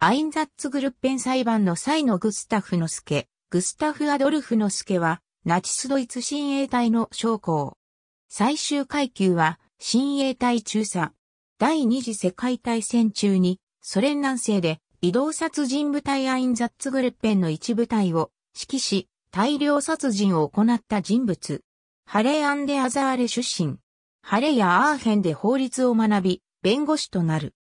アインザッツグルッペン裁判の際のグスタフの助、グスタフ・アドルフの助は、ナチスドイツ親衛隊の将校。最終階級は、親衛隊中佐。第二次世界大戦中に、ソ連南西で、移動殺人部隊アインザッツグルッペンの一部隊を指揮し、大量殺人を行った人物。ハレアンデ・アザーレ出身。ハレやアーヘンで法律を学び、弁護士となる。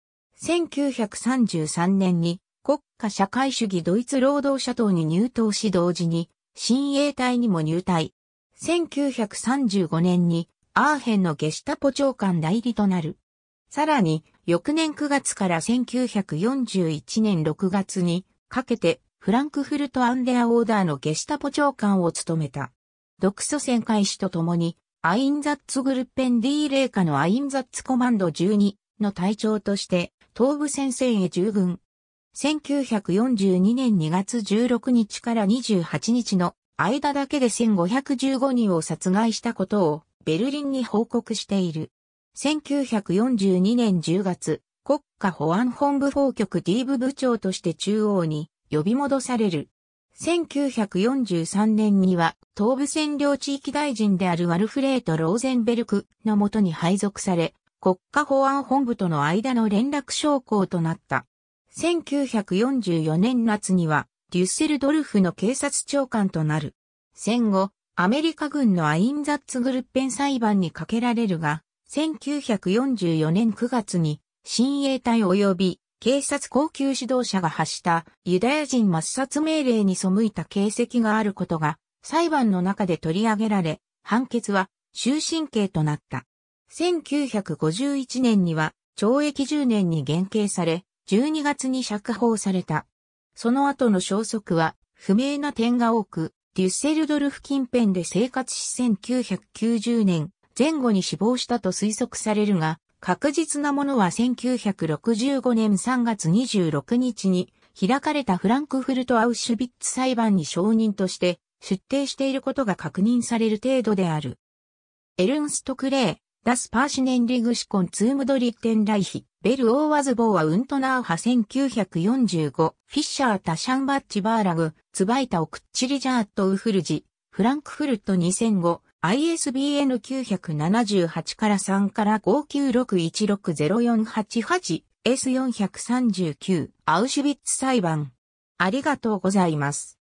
1933年に国家社会主義ドイツ労働者党に入党し同時に新衛隊にも入隊。1935年にアーヘンのゲシタポ長官代理となる。さらに、翌年9月から1941年6月にかけてフランクフルト・アンデア・オーダーのゲシタポ長官を務めた。独ソ戦開始とともに、アインザッツグルッペン D ーレー下のアインザッツコマンド12の隊長として東部戦線へ従軍。1942年2月16日から28日の間だけで1515人を殺害したことをベルリンに報告している。1942年10月、国家保安本部法局 D 部部長として中央に呼び戻される。1943年には東部占領地域大臣であるワルフレート・ローゼンベルクのもとに配属され、国家保安本部との間の連絡将校となった。1944年夏には、デュッセルドルフの警察長官となる。戦後、アメリカ軍のアインザッツグルッペン裁判にかけられるが、1944年9月に、親衛隊及び警察高級指導者が発したユダヤ人抹殺命令に背いた形跡があることが裁判の中で取り上げられ、判決は終身刑となった。1951年には懲役10年に減刑され、12月に釈放された。その後の消息は不明な点が多く、デュッセルドルフ近辺で生活し1990年前後に死亡したと推測されるが、確実なものは1965年3月26日に開かれたフランクフルト・アウシュビッツ裁判に証人として出廷していることが確認される程度である。エルンスト・クレー、ダスパーシネンリグシコンツームドリッテンライヒ、ベルオーワズボーアウントナーハ1945、フィッシャータシャンバッチバーラグ、ツバイタオクッチリジャートウフルジ、フランクフルト2005、ISBN 978から3から596160488 S439 アウシュビッツ裁判。ありがとうございます。